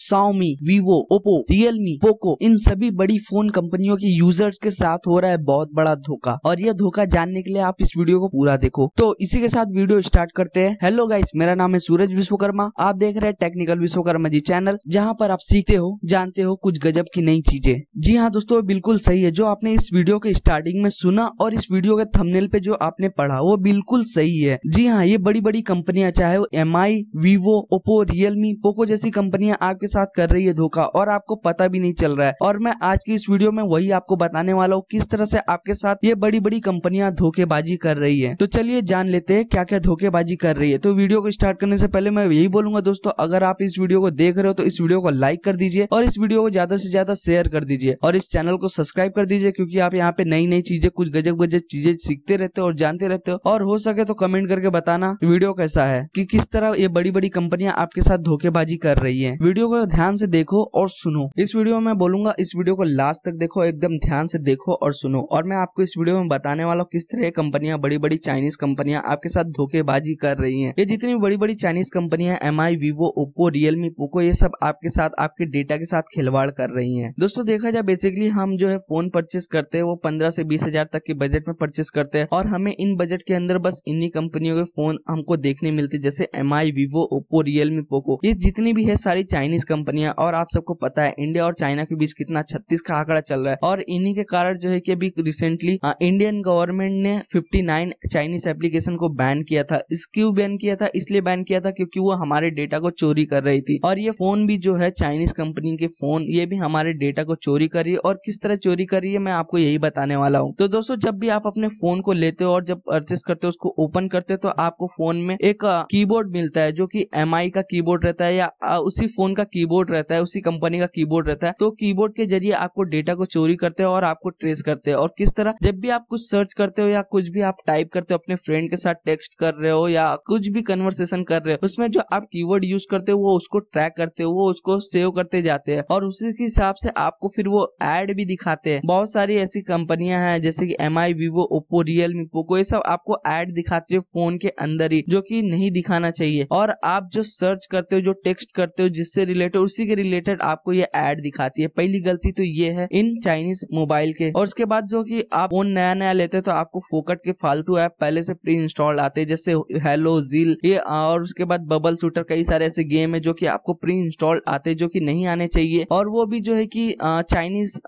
Xiaomi Vivo Oppo Realme Poco इन सभी बड़ी फोन कंपनियों के यूजर्स के साथ हो रहा है बहुत बड़ा धोखा और यह धोखा जानने के लिए आप इस वीडियो को पूरा देखो तो इसी के साथ वीडियो स्टार्ट करते हैं हेलो गाइस मेरा नाम है सूरज विश्वकर्मा आप देख रहे हैं टेक्निकल विश्वकर्मा जी चैनल जहाँ पर आप सीखते हो जानते हो कुछ गजब की नई चीजें जी हाँ दोस्तों बिल्कुल सही है जो आपने इस वीडियो के स्टार्टिंग में सुना और इस वीडियो के थंबनेल पे जो आपने पढ़ा वो बिल्कुल सही है जी हाँ ये बड़ी बड़ी कंपनियां चाहे वो M I Vivo Oppo Realme Poco जैसी कंपनियां आपके साथ कर रही है धोखा और आपको पता भी नहीं चल रहा है और मैं आज की इस वीडियो में वही आपको बताने वाला हूँ किस तरह से आपके साथ ये बड़ी बड़ी कंपनियां धोखेबाजी कर रही है तो चलिए जान लेते हैं क्या क्या धोखेबाजी कर रही है तो वीडियो को स्टार्ट करने से पहले मैं यही बोलूंगा दोस्तों अगर आप इस वीडियो को देख रहे हो तो इस वीडियो को लाइक कर दीजिए और इस वीडियो को ज्यादा से ज्यादा शेयर कर दीजिए और इस चैनल को सब्सक्राइब कर दीजिए क्योंकि आप यहाँ पे नई नई चीजें कुछ गजब गजब चीजें सीखते रहते हो और जानते रहते हो और हो सके तो कमेंट करके बताना वीडियो कैसा है कि किस तरह ये बड़ी बड़ी कंपनियां आपके साथ धोखेबाजी कर रही है वीडियो को को ध्यान से देखो और सुनो इस वीडियो में बोलूंगा इस वीडियो को लास्ट तक देखो एकदम ध्यान से देखो और सुनो और मैं आपको इस वीडियो में बताने वाला हूँ किस तरह कंपनियां बड़ी बड़ी चाइनीज कंपनियां आपके साथ धोखेबाजी कर रही है ये जितनी बड़ी बड़ी चाइनीज कंपनियां M I Vivo Oppo Realme Poco ये सब आपके साथ आपके डेटा के साथ खिलवाड़ कर रही है दोस्तों देखा जाए बेसिकली हम जो है फोन परचेस करते हैं वो पंद्रह से बीस हजार तक के बजट में परचेस करते हैं और हमें इन बजट के अंदर बस इन्हीं कंपनियों के फोन हमको देखने मिलते जैसे M I Vivo Oppo Realme Poco ये जितनी भी है सारी चाइनीज चाइनीज कंपनियां और आप सबको पता है इंडिया और चाइना के बीच कितना छत्तीस का आंकड़ा चल रहा है और इन्हीं के कारण जो है कि अभी रिसेंटली इंडियन गवर्नमेंट ने 59 चाइनीज एप्लीकेशन को बैन किया था इस क्यों बैन किया था इसलिए बैन किया था क्योंकि वो हमारे डेटा को चोरी कर रही थी और ये फोन भी जो है चाइनीज कंपनी के फोन ये भी हमारे डेटा को चोरी कर रही है और किस तरह चोरी कर रही है मैं आपको यही बताने वाला हूँ तो दोस्तों जब भी आप अपने फोन को लेते हो और जब परचेस करते हो उसको ओपन करते हो तो आपको फोन में एक कीबोर्ड मिलता है जो की एम का कीबोर्ड रहता है या उसी फोन का कीबोर्ड रहता है उसी कंपनी का कीबोर्ड रहता है तो कीबोर्ड के जरिए आपको डेटा को चोरी करते हैं और आपको ट्रेस करते हैं और किस तरह जब भी आप कुछ सर्च करते हो या कुछ भी आप टाइप करते हो अपने फ्रेंड के साथ टेक्स्ट कर रहे हो या कुछ भी कन्वर्सेशन कर रहे हो उसमें जो आप कीवर्ड यूज करते हो वो उसको ट्रैक करते हो वो उसको सेव करते जाते हैं और उसी के हिसाब से आपको फिर वो एड भी दिखाते हैं बहुत सारी ऐसी कंपनियां हैं जैसे कि M I Vivo Oppo Realme Poco ये सब आपको एड दिखाते हो फोन के अंदर ही जो की नहीं दिखाना चाहिए और आप जो सर्च करते हो जो टेक्स्ट करते हो जिससे रिलेटेड उसी के रिलेटेड आपको ये एड दिखाती है पहली गलती तो ये है इन चाइनीज मोबाइल के और उसके बाद जो कि आप फोन नया नया लेते हैं तो आपको फोकट के फालतू ऐप पहले से प्री इंस्टॉल्ड आते हैं जैसे हेलो जील ये और उसके बाद बबल शूटर कई सारे ऐसे गेम है जो की आपको प्री इंस्टॉल्ड आते जो की नहीं आने चाहिए और वो भी जो है की चाइनीज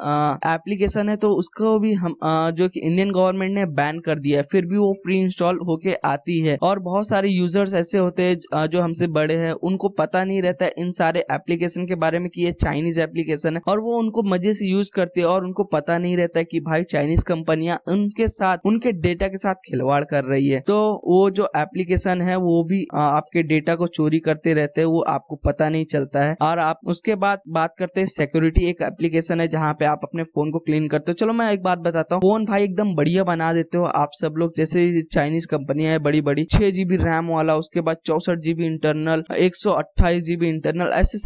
एप्लीकेशन है तो उसको भी हम आ, जो की इंडियन गवर्नमेंट ने बैन कर दिया है फिर भी वो प्री इंस्टॉल होके आती है और बहुत सारे यूजर्स ऐसे होते हैं जो हमसे बड़े हैं उनको पता नहीं रहता है इन सारे एप्लीकेशन के बारे में कि ये चाइनीज एप्लीकेशन है और वो उनको मजे से यूज करते हैं और उनको पता नहीं रहता है कि भाई चाइनीज कंपनियां उनके साथ उनके डेटा के साथ खिलवाड़ कर रही है तो वो जो एप्लीकेशन है वो भी आपके डेटा को चोरी करते रहते हैं वो आपको पता नहीं चलता है और आप उसके बाद बात करते हैं सिक्योरिटी एक एप्लीकेशन है जहाँ पे आप अपने फोन को क्लीन करते हो चलो मैं एक बात बताता हूँ फोन भाई एकदम बढ़िया बना देते हो आप सब लोग जैसे चाइनीज कंपनियां है बड़ी बड़ी छह जीबी रैम वाला उसके बाद चौसठ जीबी इंटरनल एक सौ अट्ठाईस जीबी इंटरनल ऐसे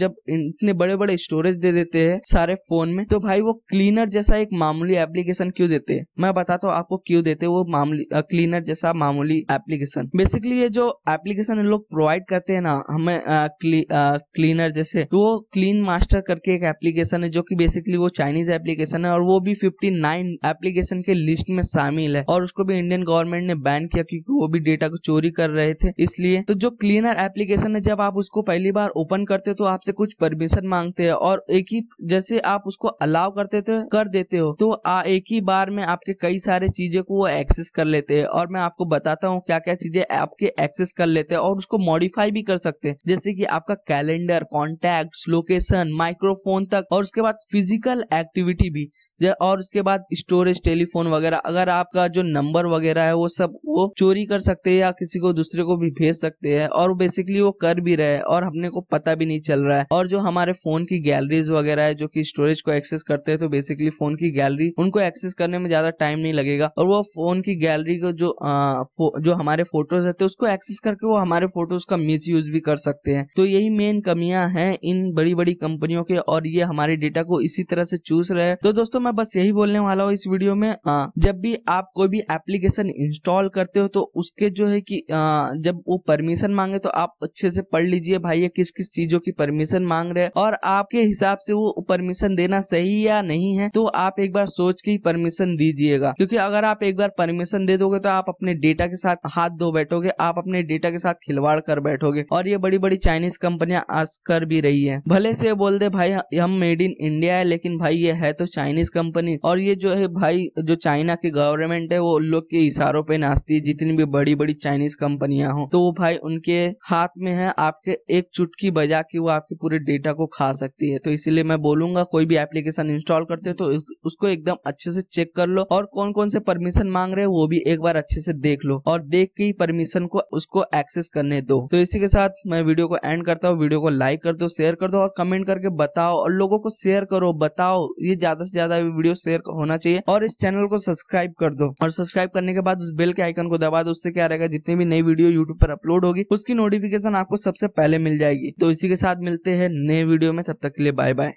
जब इतने बड़े बड़े स्टोरेज दे देते हैं सारे फोन में तो भाई वो क्लीनर जैसा एक मामूली एप्लीकेशन क्यों देते हैं मैं बताता तो हूँ आपको क्यों देते वो मामूली क्लीनर जैसा मामूली एप्लीकेशन बेसिकली ये जो एप्लीकेशन लोग प्रोवाइड करते हैं ना हमें आ, क्ली, आ, क्लीनर जैसे तो वो क्लीन मास्टर करके एक एप्लीकेशन है जो की बेसिकली वो चाइनीज एप्लीकेशन है और वो भी फिफ्टी नाइन एप्लीकेशन के लिस्ट में शामिल है और उसको भी इंडियन गवर्नमेंट ने बैन किया क्योंकि वो भी डेटा को चोरी कर रहे थे इसलिए तो जो क्लीनर एप्लीकेशन है जब आप उसको पहली बार ओपन करते करते हो तो आपसे कुछ परमिशन मांगते हैं और एक ही जैसे आप उसको अलाउ करते थे कर देते हो तो आ, एक ही बार में आपके कई सारे चीजें को वो एक्सेस कर लेते हैं और मैं आपको बताता हूँ क्या क्या चीजें आपके एक्सेस कर लेते हैं और उसको मॉडिफाई भी कर सकते हैं जैसे कि आपका कैलेंडर कॉन्टेक्ट लोकेशन माइक्रोफोन तक और उसके बाद फिजिकल एक्टिविटी भी और उसके बाद स्टोरेज टेलीफोन वगैरह अगर आपका जो नंबर वगैरह है वो सब वो चोरी कर सकते हैं या किसी को दूसरे को भी भेज सकते हैं और बेसिकली वो कर भी रहे हैं और हमने को पता भी नहीं चल रहा है और जो हमारे फोन की गैलरीज वगैरह है जो कि स्टोरेज को एक्सेस करते हैं तो बेसिकली फोन की गैलरी उनको एक्सेस करने में ज्यादा टाइम नहीं लगेगा और वो फोन की गैलरी को जो आ, जो हमारे फोटोज रहते हैं उसको एक्सेस करके वो हमारे फोटोज का मिस भी कर सकते हैं तो यही मेन कमियां हैं इन बड़ी बड़ी कंपनियों के और ये हमारे डेटा को इसी तरह से चूस रहे तो दोस्तों मैं बस यही बोलने वाला हूँ इस वीडियो में आ, हाँ। जब भी आप कोई भी एप्लीकेशन इंस्टॉल करते हो तो उसके जो है कि आ, जब वो परमिशन मांगे तो आप अच्छे से पढ़ लीजिए भाई ये किस किस चीजों की परमिशन मांग रहे हैं और आपके हिसाब से वो परमिशन देना सही या नहीं है तो आप एक बार सोच के ही परमिशन दीजिएगा क्योंकि अगर आप एक बार परमिशन दे दोगे तो आप अपने डेटा के साथ हाथ धो बैठोगे आप अपने डेटा के साथ खिलवाड़ कर बैठोगे और ये बड़ी बड़ी चाइनीज कंपनियां आज कर भी रही है भले से बोल दे भाई हम मेड इन इंडिया है लेकिन भाई ये है तो चाइनीज कंपनी और ये जो है भाई जो चाइना की गवर्नमेंट है वो उन लोग के इशारों पे नाचती है जितनी भी बड़ी बड़ी चाइनीज कंपनियां हो तो वो भाई उनके हाथ में है आपके एक चुटकी बजा के वो आपके पूरे डेटा को खा सकती है तो इसीलिए मैं बोलूंगा कोई भी एप्लीकेशन इंस्टॉल करते हो तो उसको एकदम अच्छे से चेक कर लो और कौन कौन से परमिशन मांग रहे हैं वो भी एक बार अच्छे से देख लो और देख के ही परमिशन को उसको एक्सेस करने दो तो इसी के साथ मैं वीडियो को एंड करता हूँ वीडियो को लाइक कर दो शेयर कर दो और कमेंट करके बताओ और लोगों को शेयर करो बताओ ये ज्यादा से ज्यादा भी वीडियो शेयर होना चाहिए और इस चैनल को सब्सक्राइब कर दो और सब्सक्राइब करने के बाद उस बेल के आइकन को दबा दो उससे क्या रहेगा जितनी भी नई वीडियो यूट्यूब पर अपलोड होगी उसकी नोटिफिकेशन आपको सबसे पहले मिल जाएगी तो इसी के साथ मिलते हैं नए वीडियो में तब तक के लिए बाय बाय